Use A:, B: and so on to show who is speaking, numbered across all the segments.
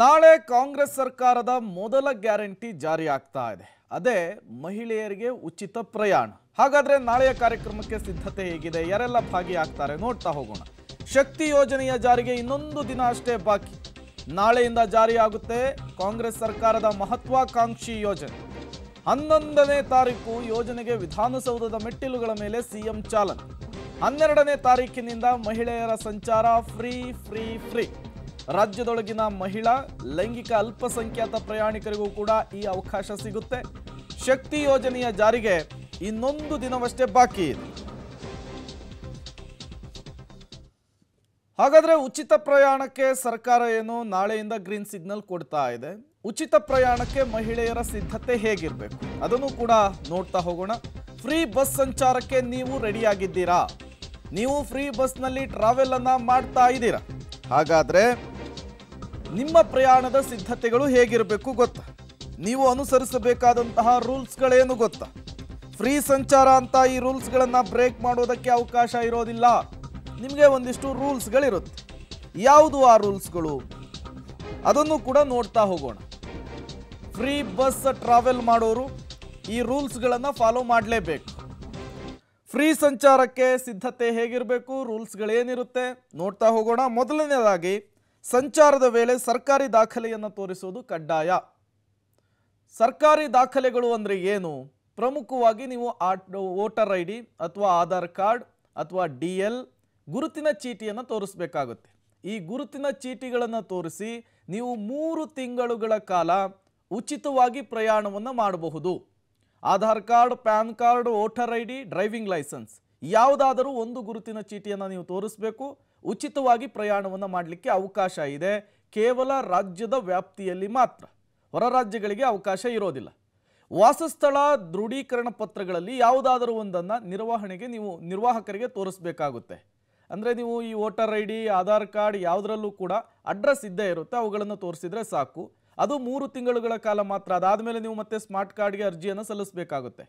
A: ನಾಳೆ ಕಾಂಗ್ರೆಸ್ ಸರ್ಕಾರದ ಮೊದಲ ಗ್ಯಾರಂಟಿ ಜಾರಿ ಆಗ್ತಾ ಇದೆ ಅದೇ ಮಹಿಳೆಯರಿಗೆ ಉಚಿತ ಪ್ರಯಾಣ ಹಾಗಾದ್ರೆ ನಾಳೆಯ ಕಾರ್ಯಕ್ರಮಕ್ಕೆ ಸಿದ್ಧತೆ ಹೇಗಿದೆ ಯಾರೆಲ್ಲ ಭಾಗಿಯಾಗ್ತಾರೆ ನೋಡ್ತಾ ಹೋಗೋಣ ಶಕ್ತಿ ಯೋಜನೆಯ ಜಾರಿಗೆ ಇನ್ನೊಂದು ದಿನ ಅಷ್ಟೇ ಬಾಕಿ ನಾಳೆಯಿಂದ ಜಾರಿಯಾಗುತ್ತೆ ಕಾಂಗ್ರೆಸ್ ಸರ್ಕಾರದ ಮಹತ್ವಾಕಾಂಕ್ಷಿ ಯೋಜನೆ ಹನ್ನೊಂದನೇ ತಾರೀಕು ಯೋಜನೆಗೆ ವಿಧಾನಸೌಧದ ಮೆಟ್ಟಿಲುಗಳ ಮೇಲೆ ಸಿಎಂ ಚಾಲನೆ ಹನ್ನೆರಡನೇ ತಾರೀಕಿನಿಂದ ಮಹಿಳೆಯರ ಸಂಚಾರ ಫ್ರೀ ಫ್ರೀ ಫ್ರೀ ರಾಜ್ಯದೊಳಗಿನ ಮಹಿಳಾ ಲೈಂಗಿಕ ಅಲ್ಪಸಂಖ್ಯಾತ ಪ್ರಯಾಣಿಕರಿಗೂ ಕೂಡ ಈ ಅವಕಾಶ ಸಿಗುತ್ತೆ ಶಕ್ತಿ ಯೋಜನೆಯ ಜಾರಿಗೆ ಇನ್ನೊಂದು ದಿನವಷ್ಟೇ ಬಾಕಿ ಹಾಗಾದ್ರೆ ಉಚಿತ ಪ್ರಯಾಣಕ್ಕೆ ಸರ್ಕಾರ ಏನು ನಾಳೆಯಿಂದ ಗ್ರೀನ್ ಸಿಗ್ನಲ್ ಕೊಡ್ತಾ ಇದೆ ಉಚಿತ ಪ್ರಯಾಣಕ್ಕೆ ಮಹಿಳೆಯರ ಸಿದ್ಧತೆ ಹೇಗಿರಬೇಕು ಅದನ್ನು ಕೂಡ ನೋಡ್ತಾ ಹೋಗೋಣ ಫ್ರೀ ಬಸ್ ಸಂಚಾರಕ್ಕೆ ನೀವು ರೆಡಿಯಾಗಿದ್ದೀರಾ ನೀವು ಫ್ರೀ ಬಸ್ನಲ್ಲಿ ಟ್ರಾವೆಲ್ ಅನ್ನ ಮಾಡ್ತಾ ಇದ್ದೀರಾ ಹಾಗಾದ್ರೆ ನಿಮ್ಮ ಪ್ರಯಾಣದ ಸಿದ್ಧತೆಗಳು ಹೇಗಿರಬೇಕು ಗೊತ್ತಾ ನೀವು ಅನುಸರಿಸಬೇಕಾದಂತಹ ರೂಲ್ಸ್ಗಳೇನು ಗೊತ್ತಾ ಫ್ರೀ ಸಂಚಾರ ಅಂತ ಈ ರೂಲ್ಸ್ಗಳನ್ನು ಬ್ರೇಕ್ ಮಾಡೋದಕ್ಕೆ ಅವಕಾಶ ಇರೋದಿಲ್ಲ ನಿಮಗೆ ಒಂದಿಷ್ಟು ರೂಲ್ಸ್ಗಳಿರುತ್ತೆ ಯಾವುದು ಆ ರೂಲ್ಸ್ಗಳು ಅದನ್ನು ಕೂಡ ನೋಡ್ತಾ ಹೋಗೋಣ ಫ್ರೀ ಬಸ್ ಟ್ರಾವೆಲ್ ಮಾಡೋರು ಈ ರೂಲ್ಸ್ಗಳನ್ನು ಫಾಲೋ ಮಾಡಲೇಬೇಕು ಫ್ರೀ ಸಂಚಾರಕ್ಕೆ ಸಿದ್ಧತೆ ಹೇಗಿರಬೇಕು ರೂಲ್ಸ್ಗಳೇನಿರುತ್ತೆ ನೋಡ್ತಾ ಹೋಗೋಣ ಮೊದಲನೇದಾಗಿ ಸಂಚಾರದ ವೇಳೆ ಸರ್ಕಾರಿ ದಾಖಲೆಯನ್ನು ತೋರಿಸುವುದು ಕಡ್ಡಾಯ ಸರ್ಕಾರಿ ದಾಖಲೆಗಳು ಅಂದರೆ ಏನು ಪ್ರಮುಖವಾಗಿ ನೀವು ಆ ವೋಟರ್ ಐ ಡಿ ಅಥವಾ ಆಧಾರ್ ಕಾರ್ಡ್ ಅಥವಾ ಡಿ ಎಲ್ ಗುರುತಿನ ಚೀಟಿಯನ್ನು ತೋರಿಸಬೇಕಾಗುತ್ತೆ ಈ ಗುರುತಿನ ಚೀಟಿಗಳನ್ನು ತೋರಿಸಿ ನೀವು ಮೂರು ತಿಂಗಳುಗಳ ಕಾಲ ಉಚಿತವಾಗಿ ಪ್ರಯಾಣವನ್ನು ಮಾಡಬಹುದು Aadhaar card PAN card voter I D driving licence ಯಾವುದಾದರೂ ಒಂದು ಗುರುತಿನ ಚೀಟಿಯನ್ನು ನೀವು ತೋರಿಸಬೇಕು ಉಚಿತವಾಗಿ ಪ್ರಯಾಣವನ್ನು ಮಾಡಲಿಕ್ಕೆ ಅವಕಾಶ ಇದೆ ಕೇವಲ ರಾಜ್ಯದ ವ್ಯಾಪ್ತಿಯಲ್ಲಿ ಮಾತ್ರ ಹೊರ ರಾಜ್ಯಗಳಿಗೆ ಅವಕಾಶ ಇರೋದಿಲ್ಲ ವಾಸಸ್ಥಳ ದೃಢೀಕರಣ ಪತ್ರಗಳಲ್ಲಿ ಯಾವುದಾದರೂ ಒಂದನ್ನು ನಿರ್ವಹಣೆಗೆ ನೀವು ನಿರ್ವಾಹಕರಿಗೆ ತೋರಿಸಬೇಕಾಗುತ್ತೆ ಅಂದರೆ ನೀವು ಈ voter I D Aadhaar card ಯಾವುದರಲ್ಲೂ ಕೂಡ ಅಡ್ರೆಸ್ ಇದ್ದೇ ಇರುತ್ತೆ ಅವುಗಳನ್ನು ತೋರಿಸಿದರೆ ಸಾಕು ಅದು ಮೂರು ತಿಂಗಳುಗಳ ಕಾಲ ಮಾತ್ರ ಅದಾದಮೇಲೆ ನೀವು ಮತ್ತೆ ಸ್ಮಾರ್ಟ್ ಕಾರ್ಡ್ಗೆ ಅರ್ಜಿಯನ್ನು ಸಲ್ಲಿಸಬೇಕಾಗುತ್ತೆ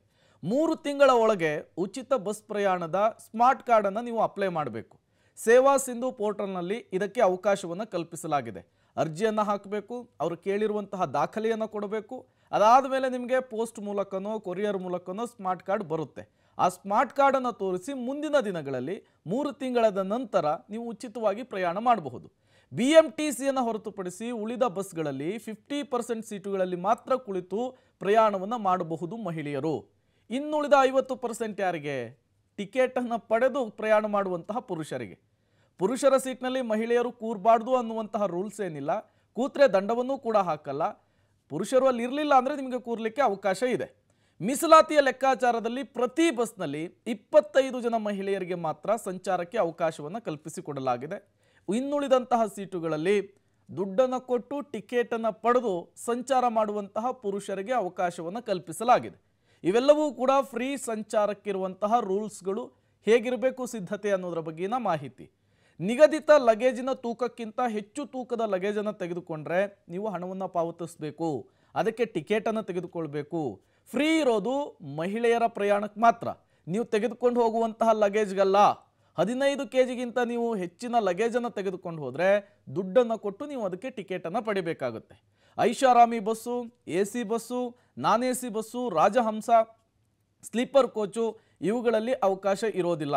A: ಮೂರು ತಿಂಗಳ ಒಳಗೆ ಉಚಿತ ಬಸ್ ಪ್ರಯಾಣದ ಸ್ಮಾರ್ಟ್ ಕಾರ್ಡನ್ನು ನೀವು ಅಪ್ಲೈ ಮಾಡಬೇಕು ಸೇವಾ ಸಿಂಧು ಪೋರ್ಟಲ್ನಲ್ಲಿ ಇದಕ್ಕೆ ಅವಕಾಶವನ್ನು ಕಲ್ಪಿಸಲಾಗಿದೆ ಅರ್ಜಿಯನ್ನು ಹಾಕಬೇಕು ಅವರು ಕೇಳಿರುವಂತಹ ದಾಖಲೆಯನ್ನು ಕೊಡಬೇಕು ಅದಾದ ಮೇಲೆ ನಿಮಗೆ ಪೋಸ್ಟ್ ಮೂಲಕನೋ ಕೊರಿಯರ್ ಮೂಲಕನೋ ಸ್ಮಾರ್ಟ್ ಕಾರ್ಡ್ ಬರುತ್ತೆ ಆ ಸ್ಮಾರ್ಟ್ ಕಾರ್ಡನ್ನು ತೋರಿಸಿ ಮುಂದಿನ ದಿನಗಳಲ್ಲಿ ಮೂರು ತಿಂಗಳದ ನಂತರ ನೀವು ಉಚಿತವಾಗಿ ಪ್ರಯಾಣ ಮಾಡಬಹುದು ಬಿ ಎಂ ಟಿ ಸಿಯನ್ನು ಹೊರತುಪಡಿಸಿ ಉಳಿದ ಬಸ್ಗಳಲ್ಲಿ ಫಿಫ್ಟಿ ಪರ್ಸೆಂಟ್ ಸೀಟುಗಳಲ್ಲಿ ಮಾತ್ರ ಕುಳಿತು ಪ್ರಯಾಣವನ್ನು ಮಾಡಬಹುದು ಮಹಿಳೆಯರು ಇನ್ನುಳಿದ ಐವತ್ತು ಪರ್ಸೆಂಟ್ ಯಾರಿಗೆ ಟಿಕೆಟನ್ನು ಪಡೆದು ಪ್ರಯಾಣ ಮಾಡುವಂತಹ ಪುರುಷರಿಗೆ ಪುರುಷರ ಸೀಟ್ನಲ್ಲಿ ಮಹಿಳೆಯರು ಕೂರ್ಬಾರ್ದು ಅನ್ನುವಂತಹ ರೂಲ್ಸ್ ಏನಿಲ್ಲ ಕೂತ್ರೆ ದಂಡವನ್ನು ಕೂಡ ಹಾಕಲ್ಲ ಪುರುಷರು ಅಲ್ಲಿ ಇರಲಿಲ್ಲ ಅಂದರೆ ನಿಮಗೆ ಕೂರಲಿಕ್ಕೆ ಅವಕಾಶ ಇದೆ ಮೀಸಲಾತಿಯ ಲೆಕ್ಕಾಚಾರದಲ್ಲಿ ಪ್ರತಿ ಬಸ್ನಲ್ಲಿ ಇಪ್ಪತ್ತೈದು ಜನ ಮಹಿಳೆಯರಿಗೆ ಮಾತ್ರ ಸಂಚಾರಕ್ಕೆ ಅವಕಾಶವನ್ನು ಕಲ್ಪಿಸಿಕೊಡಲಾಗಿದೆ ಇನ್ನುಳಿದಂತಹ ಸೀಟುಗಳಲ್ಲಿ ದುಡ್ಡನ್ನು ಕೊಟ್ಟು ಟಿಕೆಟನ್ನು ಪಡೆದು ಸಂಚಾರ ಮಾಡುವಂತಹ ಪುರುಷರಿಗೆ ಅವಕಾಶವನ್ನು ಕಲ್ಪಿಸಲಾಗಿದೆ ಇವೆಲ್ಲವೂ ಕೂಡ ಫ್ರೀ ಸಂಚಾರಕ್ಕಿರುವಂತಹ ರೂಲ್ಸ್ಗಳು ಹೇಗಿರಬೇಕು ಸಿದ್ಧತೆ ಅನ್ನೋದರ ಬಗ್ಗೆನ ಮಾಹಿತಿ ನಿಗದಿತ ಲಗೇಜಿನ ತೂಕಕ್ಕಿಂತ ಹೆಚ್ಚು ತೂಕದ ಲಗೇಜನ್ನು ತೆಗೆದುಕೊಂಡ್ರೆ ನೀವು ಹಣವನ್ನು ಪಾವತಿಸಬೇಕು ಅದಕ್ಕೆ ಟಿಕೆಟನ್ನು ತೆಗೆದುಕೊಳ್ಬೇಕು ಫ್ರೀ ಇರೋದು ಮಹಿಳೆಯರ ಪ್ರಯಾಣಕ್ಕೆ ಮಾತ್ರ ನೀವು ತೆಗೆದುಕೊಂಡು ಹೋಗುವಂತಹ ಲಗೇಜ್ಗಲ್ಲ ಹದಿನೈದು ಕೆ ಜಿಗಿಂತ ನೀವು ಹೆಚ್ಚಿನ ಲಗೇಜನ್ನು ತೆಗೆದುಕೊಂಡು ಹೋದರೆ ದುಡ್ಡನ್ನು ಕೊಟ್ಟು ನೀವು ಅದಕ್ಕೆ ಟಿಕೆಟನ್ನು ಪಡಿಬೇಕಾಗುತ್ತೆ ಐಷಾರಾಮಿ bus A C bus non A C bus Rajahamsa sleeper coach ಇವುಗಳಲ್ಲಿ ಅವಕಾಶ ಇರೋದಿಲ್ಲ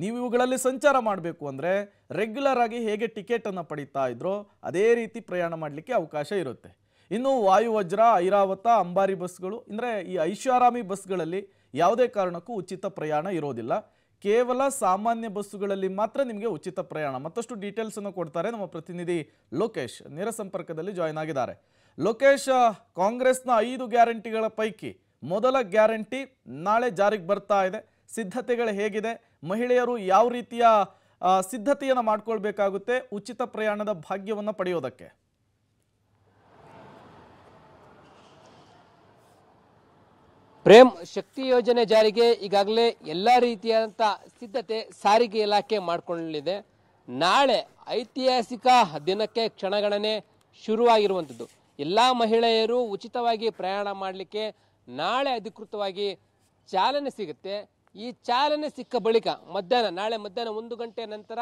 A: ನೀವು ಇವುಗಳಲ್ಲಿ ಸಂಚಾರ ಮಾಡಬೇಕು ಅಂದರೆ ರೆಗ್ಯುಲರ್ ಆಗಿ ಹೇಗೆ ಟಿಕೆಟನ್ನು ಪಡಿತಾ ಇದ್ರೋ ಅದೇ ರೀತಿ ಪ್ರಯಾಣ ಮಾಡಲಿಕ್ಕೆ ಅವಕಾಶ ಇರುತ್ತೆ ಇನ್ನು ವಾಯುವಜ್ರ ಐರಾವತ ಅಂಬಾರಿ ಬಸ್ಗಳು ಅಂದರೆ ಈ ಐಷಾರಾಮಿ ಬಸ್ಗಳಲ್ಲಿ ಯಾವುದೇ ಕಾರಣಕ್ಕೂ ಉಚಿತ ಪ್ರಯಾಣ ಇರೋದಿಲ್ಲ ಕೇವಲ ಸಾಮಾನ್ಯ ಬಸ್ಸುಗಳಲ್ಲಿ ಮಾತ್ರ ನಿಮಗೆ ಉಚಿತ ಪ್ರಯಾಣ ಮತ್ತಷ್ಟು ಡೀಟೇಲ್ಸನ್ನು ಕೊಡ್ತಾರೆ ನಮ್ಮ ಪ್ರತಿನಿಧಿ ಲೋಕೇಶ್ ನೇರ ಸಂಪರ್ಕದಲ್ಲಿ ಜಾಯ್ನ್ ಆಗಿದ್ದಾರೆ ಲೋಕೇಶ್ ಕಾಂಗ್ರೆಸ್ನ ಐದು ಗ್ಯಾರಂಟಿಗಳ ಪೈಕಿ ಮೊದಲ ಗ್ಯಾರಂಟಿ ನಾಳೆ ಜಾರಿಗೆ ಬರ್ತಾ ಇದೆ ಸಿದ್ಧತೆಗಳು ಹೇಗಿದೆ ಮಹಿಳೆಯರು ಯಾವ ರೀತಿಯ ಸಿದ್ಧತೆಯನ್ನು ಮಾಡ್ಕೊಳ್ಬೇಕಾಗುತ್ತೆ ಉಚಿತ ಪ್ರಯಾಣದ ಭಾಗ್ಯವನ್ನು ಪಡೆಯೋದಕ್ಕೆ
B: ಪ್ರೇಮ್ ಶಕ್ತಿ ಯೋಜನೆ ಜಾರಿಗೆ ಈಗಾಗಲೇ ಎಲ್ಲ ರೀತಿಯಾದಂಥ ಸಿದ್ಧತೆ ಸಾರಿಗೆ ಇಲಾಖೆ ಮಾಡಿಕೊಳ್ಳಲಿದೆ ನಾಳೆ ಐತಿಹಾಸಿಕ ದಿನಕ್ಕೆ ಕ್ಷಣಗಣನೆ ಶುರುವಾಗಿರುವಂಥದ್ದು ಎಲ್ಲ ಮಹಿಳೆಯರು ಉಚಿತವಾಗಿ ಪ್ರಯಾಣ ಮಾಡಲಿಕ್ಕೆ ನಾಳೆ ಅಧಿಕೃತವಾಗಿ ಚಾಲನೆ ಸಿಗುತ್ತೆ ಈ ಚಾಲನೆ ಸಿಕ್ಕ ಬಳಿಕ ಮಧ್ಯಾಹ್ನ ನಾಳೆ ಮಧ್ಯಾಹ್ನ ಒಂದು ಗಂಟೆ ನಂತರ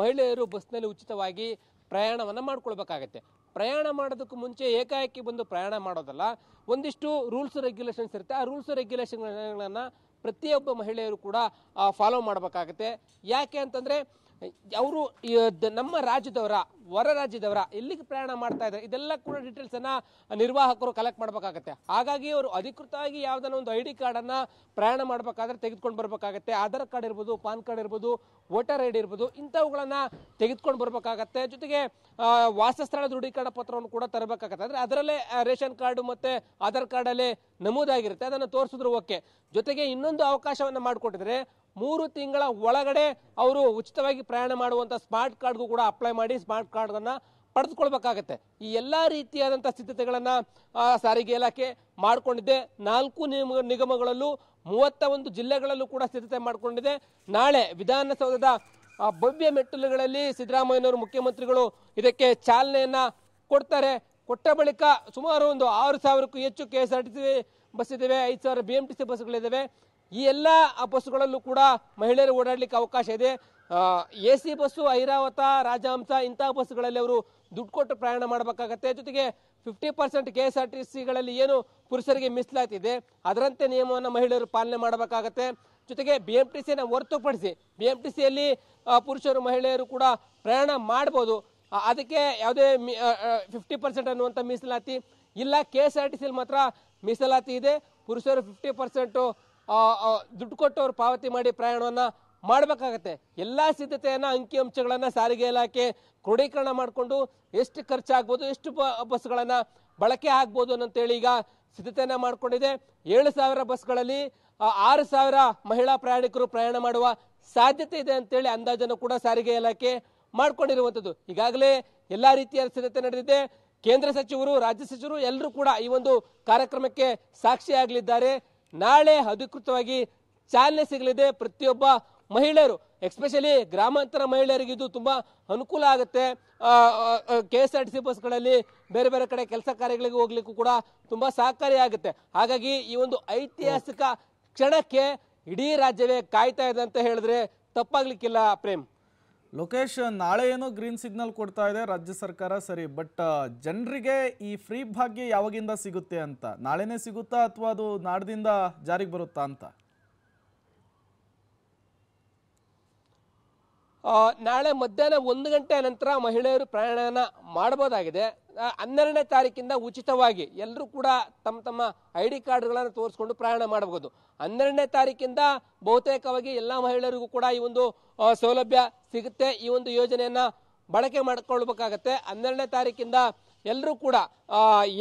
B: ಮಹಿಳೆಯರು ಬಸ್ನಲ್ಲಿ ಉಚಿತವಾಗಿ ಪ್ರಯಾಣವನ್ನು ಮಾಡಿಕೊಳ್ಬೇಕಾಗತ್ತೆ ಪ್ರಯಾಣ ಮಾಡೋದಕ್ಕೂ ಮುಂಚೆ ಏಕಾಏಕಿ ಬಂದು ಪ್ರಯಾಣ ಮಾಡೋದಲ್ಲ ಒಂದಿಷ್ಟು ರೂಲ್ಸ್ ರೆಗ್ಯುಲೇಷನ್ಸ್ ಇರುತ್ತೆ ಆ ರೂಲ್ಸ್ ರೆಗ್ಯುಲೇಷನ್ಗಳನ್ನು ಪ್ರತಿಯೊಬ್ಬ ಮಹಿಳೆಯರು ಕೂಡ ಫಾಲೋ ಮಾಡಬೇಕಾಗತ್ತೆ ಯಾಕೆ ಅಂತಂದರೆ ಅವರು ನಮ್ಮ ರಾಜ್ಯದವರ ಹೊರ ರಾಜ್ಯದವರ ಎಲ್ಲಿಗೆ ಪ್ರಯಾಣ ಮಾಡ್ತಾ ಇದ್ದಾರೆ ಇದೆಲ್ಲ ಕೂಡ ಡೀಟೇಲ್ಸನ್ನು ನಿರ್ವಾಹಕರು ಕಲೆಕ್ಟ್ ಮಾಡಬೇಕಾಗತ್ತೆ ಹಾಗಾಗಿ ಅವರು ಅಧಿಕೃತವಾಗಿ ಯಾವುದಾನ ಒಂದು ಐ ಡಿ ಕಾರ್ಡನ್ನು ಪ್ರಯಾಣ ಮಾಡಬೇಕಾದ್ರೆ ತೆಗೆದುಕೊಂಡು ಬರಬೇಕಾಗತ್ತೆ ಆಧಾರ್ ಕಾರ್ಡ್ ಇರ್ಬೋದು ಪಾನ್ ಕಾರ್ಡ್ ಇರ್ಬೋದು ವೋಟರ್ ಐ ಡಿ ಇರ್ಬೋದು ಇಂಥವುಗಳನ್ನು ತೆಗೆದುಕೊಂಡು ಬರಬೇಕಾಗತ್ತೆ ಜೊತೆಗೆ ವಾಸಸ್ಥಳ ದೃಢೀಕರಣ ಪತ್ರವನ್ನು ಕೂಡ ತರಬೇಕಾಗತ್ತೆ ಅಂದರೆ ಅದರಲ್ಲೇ ರೇಷನ್ ಕಾರ್ಡು ಮತ್ತು ಆಧಾರ್ ಕಾರ್ಡಲ್ಲೇ ನಮೂದಾಗಿರುತ್ತೆ ಅದನ್ನು ತೋರಿಸಿದ್ರು ಓಕೆ ಜೊತೆಗೆ ಇನ್ನೊಂದು ಅವಕಾಶವನ್ನು ಮಾಡಿಕೊಟ್ಟಿದ್ರೆ ಮೂರು ತಿಂಗಳ ಒಳಗಡೆ ಅವರು ಉಚಿತವಾಗಿ ಪ್ರಯಾಣ ಮಾಡುವಂಥ ಸ್ಮಾರ್ಟ್ ಕಾರ್ಡ್ಗೂ ಕೂಡ ಅಪ್ಲೈ ಮಾಡಿ ಸ್ಮಾರ್ಟ್ ಕಾರ್ಡ್ಗಳನ್ನು ಪಡೆದುಕೊಳ್ಬೇಕಾಗತ್ತೆ ಈ ಎಲ್ಲ ರೀತಿಯಾದಂಥ ಸಿದ್ಧತೆಗಳನ್ನು ಸಾರಿಗೆ ಇಲಾಖೆ ಮಾಡಿಕೊಂಡಿದೆ ನಾಲ್ಕು ನಿಗಮಗಳಲ್ಲೂ ಮೂವತ್ತ ಒಂದು ಜಿಲ್ಲೆಗಳಲ್ಲೂ ಕೂಡ ಸಿದ್ಧತೆ ಮಾಡಿಕೊಂಡಿದೆ ನಾಳೆ ವಿಧಾನಸೌಧದ ಭವ್ಯ ಮೆಟ್ಟಲುಗಳಲ್ಲಿ ಸಿದ್ದರಾಮಯ್ಯನವರು ಮುಖ್ಯಮಂತ್ರಿಗಳು ಇದಕ್ಕೆ ಚಾಲನೆಯನ್ನ ಕೊಡ್ತಾರೆ ಕೊಟ್ಟ ಬಳಿಕ ಸುಮಾರು ಒಂದು ಆರು ಸಾವಿರಕ್ಕೂ ಹೆಚ್ಚು K S R T C bus ಇದ್ದಾವೆ ಐದು ಸಾವಿರ ಬಿ ಎಂ ಟಿ ಸಿ ಬಸ್ಗಳಿದ್ದಾವೆ ಈ ಎಲ್ಲ ಬಸ್ಗಳಲ್ಲೂ ಕೂಡ ಮಹಿಳೆಯರು ಓಡಾಡಲಿಕ್ಕೆ ಅವಕಾಶ ಇದೆ A C bus Airavata Rajahamsa ಇಂತಹ ಬಸ್ಗಳಲ್ಲಿ ಅವರು ದುಡ್ಡು ಕೊಟ್ಟು ಪ್ರಯಾಣ ಮಾಡಬೇಕಾಗತ್ತೆ ಜೊತೆಗೆ fifty percent K S R T ಸಿಗಳಲ್ಲಿ ಏನು ಪುರುಷರಿಗೆ ಮೀಸಲಾತಿದೆ ಅದರಂತೆ ನಿಯಮವನ್ನು ಮಹಿಳೆಯರು ಪಾಲನೆ ಮಾಡಬೇಕಾಗತ್ತೆ ಜೊತೆಗೆ ಬಿ ಎಂ ಟಿ ಸಿಯನ್ನು ಹೊರತುಪಡಿಸಿ ಬಿ ಎಂ ಟಿ ಸಿಯಲ್ಲಿ ಪುರುಷರು ಮಹಿಳೆಯರು ಕೂಡ ಪ್ರಯಾಣ ಮಾಡ್ಬೋದು ಅದಕ್ಕೆ ಯಾವುದೇ ಫಿಫ್ಟಿ ಪರ್ಸೆಂಟ್ ಅನ್ನುವಂಥ ಮೀಸಲಾತಿ ಇಲ್ಲ ಕೆ ಎಸ್ ಆರ್ ಟಿ ಸಿಲಿ ಮಾತ್ರ ಮೀಸಲಾತಿ ಇದೆ ಪುರುಷರು ಫಿಫ್ಟಿ ಪರ್ಸೆಂಟು ದುಡ್ಡು ಕೊಟ್ಟು ಅವರು ಪಾವತಿ ಮಾಡಿ ಪ್ರಯಾಣವನ್ನು ಮಾಡಬೇಕಾಗತ್ತೆ ಎಲ್ಲ ಸಿದ್ಧತೆಯನ್ನು ಅಂಕಿಅಂಶಗಳನ್ನು ಸಾರಿಗೆ ಇಲಾಖೆ ಕ್ರೋಢೀಕರಣ ಮಾಡಿಕೊಂಡು ಎಷ್ಟು ಖರ್ಚಾಗ್ಬೋದು ಎಷ್ಟು ಬಸ್ಗಳನ್ನು ಬಳಕೆ ಆಗ್ಬೋದು ಅನ್ನಂತೇಳಿ ಈಗ ಸಿದ್ಧತೆಯನ್ನು ಮಾಡಿಕೊಂಡಿದೆ ಏಳು ಸಾವಿರ ಬಸ್ಗಳಲ್ಲಿ ಆರು ಸಾವಿರ ಮಹಿಳಾ ಪ್ರಯಾಣಿಕರು ಪ್ರಯಾಣ ಮಾಡುವ ಸಾಧ್ಯತೆ ಇದೆ ಅಂತೇಳಿ ಅಂದಾಜನ್ನು ಕೂಡ ಸಾರಿಗೆ ಇಲಾಖೆ ಮಾಡಿಕೊಂಡಿರುವಂಥದ್ದು ಈಗಾಗಲೇ ಎಲ್ಲ ರೀತಿಯ ಸಿದ್ಧತೆ ನಡೆದಿದೆ ಕೇಂದ್ರ ಸಚಿವರು ರಾಜ್ಯ ಸಚಿವರು ಎಲ್ಲರೂ ಕೂಡ ಈ ಒಂದು ಕಾರ್ಯಕ್ರಮಕ್ಕೆ ಸಾಕ್ಷಿಯಾಗಲಿದ್ದಾರೆ ನಾಳೆ ಅಧಿಕೃತವಾಗಿ ಚಾಲನೆ ಸಿಗಲಿದೆ ಪ್ರತಿಯೊಬ್ಬ ಮಹಿಳೆಯರು ಎಕ್ಸ್ಪೆಷಲಿ ಗ್ರಾಮಾಂತರ ಮಹಿಳೆಯರಿಗೆ ಇದು ತುಂಬ ಅನುಕೂಲ ಆಗುತ್ತೆ K S R T C ಬಸ್ಗಳಲ್ಲಿ ಬೇರೆ ಬೇರೆ ಕಡೆ ಕೆಲಸ ಕಾರ್ಯಗಳಿಗೆ ಹೋಗ್ಲಿಕ್ಕೂ ಕೂಡ ತುಂಬ ಸಹಕಾರಿಯಾಗುತ್ತೆ ಹಾಗಾಗಿ ಈ ಒಂದು ಐತಿಹಾಸಿಕ
A: ಕ್ಷಣಕ್ಕೆ ಇಡೀ ರಾಜ್ಯವೇ ಕಾಯ್ತಾ ಇದೆ ಅಂತ ಹೇಳಿದ್ರೆ ತಪ್ಪಾಗ್ಲಿಕ್ಕಿಲ್ಲ ಪ್ರೇಮ್ ಲೋಕೇಶ್ ನಾಳೆ ಏನೋ ಗ್ರೀನ್ ಸಿಗ್ನಲ್ ಕೊಡ್ತಾ ಇದೆ ರಾಜ್ಯ ಸರ್ಕಾರ ಸರಿ ಬಟ್ ಜನರಿಗೆ ಈ ಫ್ರೀ ಭಾಗ್ಯ ಯಾವಾಗಿಂದ ಸಿಗುತ್ತೆ ಅಂತ ನಾಳೆನೇ ಸಿಗುತ್ತಾ ಅಥವಾ ಅದು ನಾಡದಿಂದ ಜಾರಿಗೆ ಬರುತ್ತಾ ಅಂತ
B: ನಾಳೆ ಮಧ್ಯಾಹ್ನ ಒಂದು ಗಂಟೆ ನಂತರ ಮಹಿಳೆಯರು ಪ್ರಯಾಣ ಮಾಡಬಹುದಾಗಿದೆ ಹನ್ನೆರಡನೇ ತಾರೀಕಿಂದ ಉಚಿತವಾಗಿ ಎಲ್ಲರೂ ಕೂಡ ತಮ್ಮ ತಮ್ಮ ಐ ಡಿ ಕಾರ್ಡ್ಗಳನ್ನು ತೋರಿಸ್ಕೊಂಡು ಪ್ರಯಾಣ ಮಾಡಬಹುದು ಹನ್ನೆರಡನೇ ತಾರೀಕಿಂದ ಬಹುತೇಕವಾಗಿ ಎಲ್ಲ ಮಹಿಳೆಯರಿಗೂ ಕೂಡ ಈ ಒಂದು ಸೌಲಭ್ಯ ಸಿಗುತ್ತೆ ಈ ಒಂದು ಯೋಜನೆಯನ್ನು ಬಳಕೆ ಮಾಡಿಕೊಳ್ಬೇಕಾಗತ್ತೆ ಹನ್ನೆರಡನೇ ತಾರೀಕಿಂದ ಎಲ್ಲರೂ ಕೂಡ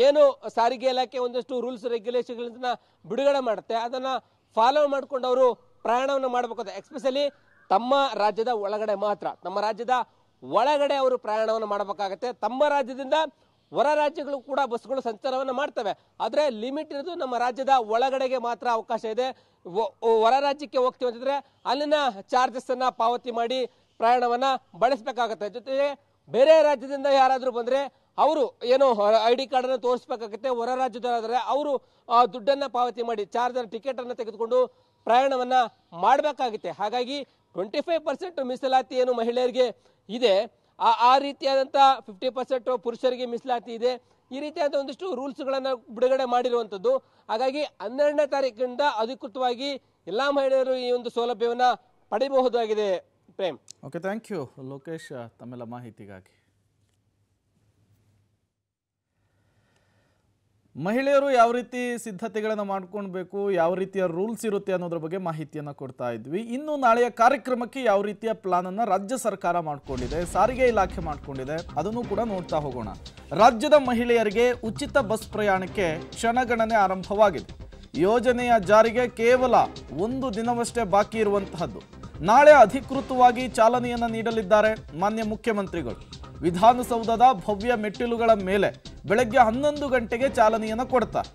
B: ಏನು ಸಾರಿಗೆ ಇಲಾಖೆ ಒಂದಷ್ಟು ರೂಲ್ಸ್ ರೆಗ್ಯುಲೇಷನ್ಗಳನ್ನ ಬಿಡುಗಡೆ ಮಾಡುತ್ತೆ ಅದನ್ನು ಫಾಲೋ ಮಾಡಿಕೊಂಡು ಅವರು ಪ್ರಯಾಣವನ್ನು ಮಾಡಬೇಕಾಗುತ್ತೆ ಎಕ್ಸ್ಪೆಷಲಿ ತಮ್ಮ ರಾಜ್ಯದ ಒಳಗಡೆ ಮಾತ್ರ ತಮ್ಮ ರಾಜ್ಯದ ಒಳಗಡೆ ಅವರು ಪ್ರಯಾಣವನ್ನು ಮಾಡಬೇಕಾಗತ್ತೆ ತಮ್ಮ ರಾಜ್ಯದಿಂದ ಹೊರ ರಾಜ್ಯಗಳು ಕೂಡ ಬಸ್ಗಳು ಸಂಚಾರವನ್ನು ಮಾಡ್ತವೆ ಆದರೆ ಲಿಮಿಟ್ ಇರೋದು ನಮ್ಮ ರಾಜ್ಯದ ಒಳಗಡೆಗೆ ಮಾತ್ರ ಅವಕಾಶ ಇದೆ ಹೊರ ರಾಜ್ಯಕ್ಕೆ ಹೋಗ್ತೀವಿ ಅಂತಂದರೆ ಅಲ್ಲಿನ ಚಾರ್ಜಸ್ಸನ್ನು ಪಾವತಿ ಮಾಡಿ ಪ್ರಯಾಣವನ್ನು ಬಳಸಬೇಕಾಗತ್ತೆ ಜೊತೆಗೆ ಬೇರೆ ರಾಜ್ಯದಿಂದ ಯಾರಾದರೂ ಬಂದರೆ ಅವರು ಏನು ಐ ಡಿ ಕಾರ್ಡನ್ನು ತೋರಿಸ್ಬೇಕಾಗತ್ತೆ ಹೊರ ರಾಜ್ಯದವರಾದರೆ ಅವರು ದುಡ್ಡನ್ನು ಪಾವತಿ ಮಾಡಿ ಚಾರ್ಜರ್ ಟಿಕೆಟನ್ನು ತೆಗೆದುಕೊಂಡು ಪ್ರಯಾಣವನ್ನು ಮಾಡಬೇಕಾಗುತ್ತೆ ಹಾಗಾಗಿ ಟ್ವೆಂಟಿ ಫೈವ್ ಪರ್ಸೆಂಟ್ ಮೀಸಲಾತಿ ಏನು ಮಹಿಳೆಯರಿಗೆ ಇದೆ ಆ ಆ ರೀತಿಯಾದಂಥ ಫಿಫ್ಟಿ ಪರ್ಸೆಂಟ್ ಪುರುಷರಿಗೆ ಮೀಸಲಾತಿ ಇದೆ ಈ ರೀತಿಯಾದ ಒಂದಿಷ್ಟು ರೂಲ್ಸ್ಗಳನ್ನು ಬಿಡುಗಡೆ ಮಾಡಿರುವಂಥದ್ದು ಹಾಗಾಗಿ ಹನ್ನೆರಡನೇ ತಾರೀಕಿನಿಂದ ಅಧಿಕೃತವಾಗಿ ಎಲ್ಲ ಮಹಿಳೆಯರು ಈ ಒಂದು ಸೌಲಭ್ಯವನ್ನು ಪಡೆಯಬಹುದಾಗಿದೆ Prem
A: okay thank you Lokesh ತಮ್ಮೆಲ್ಲ ಮಾಹಿತಿಗಾಗಿ ಮಹಿಳೆಯರು ಯಾವ ರೀತಿ ಸಿದ್ಧತೆಗಳನ್ನು ಮಾಡ್ಕೊಳ್ಬೇಕು ಯಾವ ರೀತಿಯ ರೂಲ್ಸ್ ಇರುತ್ತೆ ಅನ್ನೋದ್ರ ಬಗ್ಗೆ ಮಾಹಿತಿಯನ್ನು ಕೊಡ್ತಾ ಇದ್ವಿ ಇನ್ನು ನಾಳೆಯ ಕಾರ್ಯಕ್ರಮಕ್ಕೆ ಯಾವ ರೀತಿಯ ಪ್ಲಾನ್ ಅನ್ನು ರಾಜ್ಯ ಸರ್ಕಾರ ಮಾಡಿಕೊಂಡಿದೆ ಸಾರಿಗೆ ಇಲಾಖೆ ಮಾಡಿಕೊಂಡಿದೆ ಅದನ್ನು ಕೂಡ ನೋಡ್ತಾ ಹೋಗೋಣ ರಾಜ್ಯದ ಮಹಿಳೆಯರಿಗೆ ಉಚಿತ ಬಸ್ ಪ್ರಯಾಣಕ್ಕೆ ಕ್ಷಣಗಣನೆ ಆರಂಭವಾಗಿದೆ ಯೋಜನೆಯ ಜಾರಿಗೆ ಕೇವಲ ಒಂದು ದಿನವಷ್ಟೇ ಬಾಕಿ ಇರುವಂತಹದ್ದು ನಾಳೆ ಅಧಿಕೃತವಾಗಿ ಚಾಲನೆಯನ್ನು ನೀಡಲಿದ್ದಾರೆ ಮಾನ್ಯ ಮುಖ್ಯಮಂತ್ರಿಗಳು ವಿಧಾನಸೌಧದ ಭವ್ಯ ಮೆಟ್ಟಿಲುಗಳ ಮೇಲೆ ಬೆಳಗ್ಗೆ ಹನ್ನೊಂದು ಗಂಟೆಗೆ ಚಾಲನೆಯನ್ನು ಕೊಡ್ತಾರೆ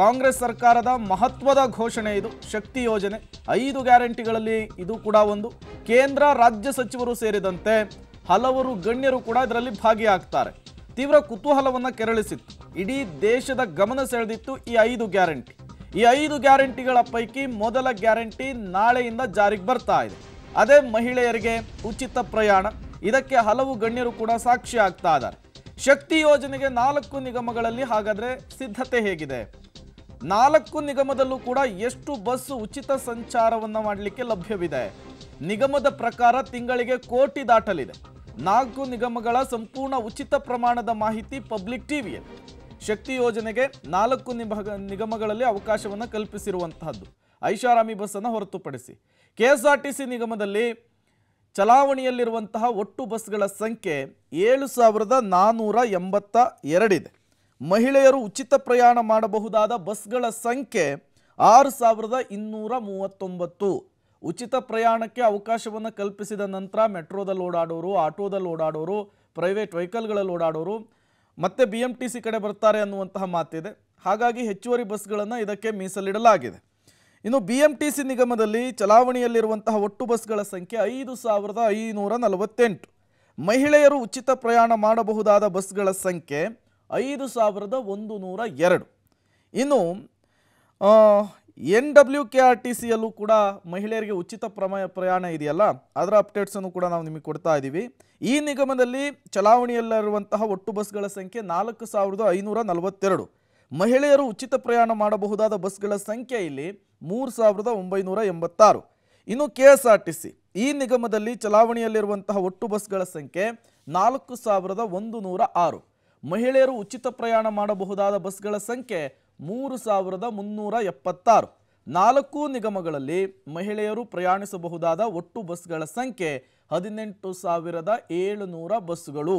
A: ಕಾಂಗ್ರೆಸ್ ಸರ್ಕಾರದ ಮಹತ್ವದ ಘೋಷಣೆ ಇದು ಶಕ್ತಿ ಯೋಜನೆ ಐದು ಗ್ಯಾರಂಟಿಗಳಲ್ಲಿ ಇದು ಕೂಡ ಒಂದು ಕೇಂದ್ರ ರಾಜ್ಯ ಸಚಿವರು ಸೇರಿದಂತೆ ಹಲವರು ಗಣ್ಯರು ಕೂಡ ಇದರಲ್ಲಿ ಭಾಗಿಯಾಗ್ತಾರೆ ತೀವ್ರ ಕುತೂಹಲವನ್ನು ಕೆರಳಿಸಿತ್ತು ಇಡೀ ದೇಶದ ಗಮನ ಸೆಳೆದಿತ್ತು ಈ ಐದು ಗ್ಯಾರಂಟಿ ಈ ಐದು ಗ್ಯಾರಂಟಿಗಳ ಪೈಕಿ ಮೊದಲ ಗ್ಯಾರಂಟಿ ನಾಳೆಯಿಂದ ಜಾರಿಗೆ ಬರ್ತಾ ಇದೆ ಅದೇ ಮಹಿಳೆಯರಿಗೆ ಉಚಿತ ಪ್ರಯಾಣ ಇದಕ್ಕೆ ಹಲವು ಗಣ್ಯರು ಕೂಡ ಸಾಕ್ಷಿ ಆಗ್ತಾ ಇದ್ದಾರೆ ಶಕ್ತಿ ಯೋಜನೆಗೆ ನಾಲ್ಕು ನಿಗಮಗಳಲ್ಲಿ ಹಾಗಾದರೆ ಸಿದ್ಧತೆ ಹೇಗಿದೆ ನಾಲ್ಕು ನಿಗಮದಲ್ಲೂ ಕೂಡ ಎಷ್ಟು ಬಸ್ ಉಚಿತ ಸಂಚಾರವನ್ನು ಮಾಡಲಿಕ್ಕೆ ಲಭ್ಯವಿದೆ ನಿಗಮದ ಪ್ರಕಾರ ತಿಂಗಳಿಗೆ ಕೋಟಿ ದಾಟಲಿದೆ ನಾಲ್ಕು ನಿಗಮಗಳ ಸಂಪೂರ್ಣ ಉಚಿತ ಪ್ರಮಾಣದ ಮಾಹಿತಿ ಪಬ್ಲಿಕ್ ಟಿವಿಯಲ್ಲಿ ಶಕ್ತಿ ಯೋಜನೆಗೆ ನಾಲ್ಕು ನಿಗಮಗಳಲ್ಲಿ ಅವಕಾಶವನ್ನು ಕಲ್ಪಿಸಿರುವಂತಹದ್ದು ಐಷಾರಾಮಿ ಬಸ್ಸನ್ನು ಹೊರತುಪಡಿಸಿ K S R T C ನಿಗಮದಲ್ಲಿ ಚಲಾವಣೆಯಲ್ಲಿರುವಂತಹ ಒಟ್ಟು ಬಸ್ಗಳ ಸಂಖ್ಯೆ ಏಳು ಸಾವಿರದ ನಾನ್ನೂರ ಎಂಬತ್ತ ಎರಡಿದೆ ಮಹಿಳೆಯರು ಉಚಿತ ಪ್ರಯಾಣ ಮಾಡಬಹುದಾದ ಬಸ್ಗಳ ಸಂಖ್ಯೆ ಆರು ಸಾವಿರದ ಇನ್ನೂರ ಮೂವತ್ತೊಂಬತ್ತು ಉಚಿತ ಪ್ರಯಾಣಕ್ಕೆ ಅವಕಾಶವನ್ನು ಕಲ್ಪಿಸಿದ ನಂತರ ಮೆಟ್ರೋದಲ್ಲಿ ಓಡಾಡೋರು ಆಟೋದಲ್ಲಿ ಓಡಾಡೋರು ಪ್ರೈವೇಟ್ ವೆಹಿಕಲ್ಗಳಲ್ಲಿ ಓಡಾಡೋರು ಮತ್ತೆ ಬಿ ಎಂ ಟಿ ಸಿ ಕಡೆ ಬರ್ತಾರೆ ಅನ್ನುವಂತಹ ಮಾತಿದೆ ಹಾಗಾಗಿ ಹೆಚ್ಚುವರಿ ಬಸ್ಗಳನ್ನು ಇದಕ್ಕೆ ಮೀಸಲಿಡಲಾಗಿದೆ ಇನ್ನು ಬಿ ಎಂ ಟಿ ಸಿ ನಿಗಮದಲ್ಲಿ ಚಲಾವಣೆಯಲ್ಲಿರುವಂತಹ ಒಟ್ಟು ಬಸ್ಗಳ ಸಂಖ್ಯೆ ಐದು ಸಾವಿರದ ಐನೂರ ನಲವತ್ತೆಂಟು ಮಹಿಳೆಯರು ಉಚಿತ ಪ್ರಯಾಣ ಮಾಡಬಹುದಾದ ಬಸ್ಗಳ ಸಂಖ್ಯೆ ಐದು ಸಾವಿರದ ಒಂದು ನೂರ ಎರಡು ಇನ್ನು N W K R T ಸಿಯಲ್ಲೂ ಕೂಡ ಮಹಿಳೆಯರಿಗೆ ಉಚಿತ ಪ್ರಮ ಪ್ರಯಾಣ ಇದೆಯಲ್ಲ ಅದರ ಅಪ್ಡೇಟ್ಸನ್ನು ಕೂಡ ನಾವು ನಿಮಗೆ ಕೊಡ್ತಾ ಇದ್ದೀವಿ ಈ ನಿಗಮದಲ್ಲಿ ಚಲಾವಣೆಯಲ್ಲಿರುವಂತಹ ಒಟ್ಟು ಬಸ್ಗಳ ಸಂಖ್ಯೆ ನಾಲ್ಕು ಸಾವಿರದ ಐನೂರ ನಲವತ್ತೆರಡು ಮಹಿಳೆಯರು ಉಚಿತ ಪ್ರಯಾಣ ಮಾಡಬಹುದಾದ ಬಸ್ಗಳ ಸಂಖ್ಯೆ ಇಲ್ಲಿ ಮೂರು ಸಾವಿರದ ಒಂಬೈನೂರ ಎಂಬತ್ತಾರು ಇನ್ನು K S R T C ಈ ನಿಗಮದಲ್ಲಿ ಚಲಾವಣೆಯಲ್ಲಿರುವಂತಹ ಒಟ್ಟು ಬಸ್ಗಳ ಸಂಖ್ಯೆ ನಾಲ್ಕು ಸಾವಿರದ ಒಂದು ನೂರ ಆರು ಮಹಿಳೆಯರು ಉಚಿತ ಪ್ರಯಾಣ ಮಾಡಬಹುದಾದ ಬಸ್ಗಳ ಸಂಖ್ಯೆ ಮೂರು ಸಾವಿರದ ಮುನ್ನೂರ ಎಪ್ಪತ್ತಾರು ನಾಲ್ಕು ನಿಗಮಗಳಲ್ಲಿ ಮಹಿಳೆಯರು ಪ್ರಯಾಣಿಸಬಹುದಾದ ಒಟ್ಟು ಬಸ್ಗಳ ಸಂಖ್ಯೆ ಹದಿನೆಂಟು ಸಾವಿರದ ಏಳುನೂರ ಬಸ್ಗಳು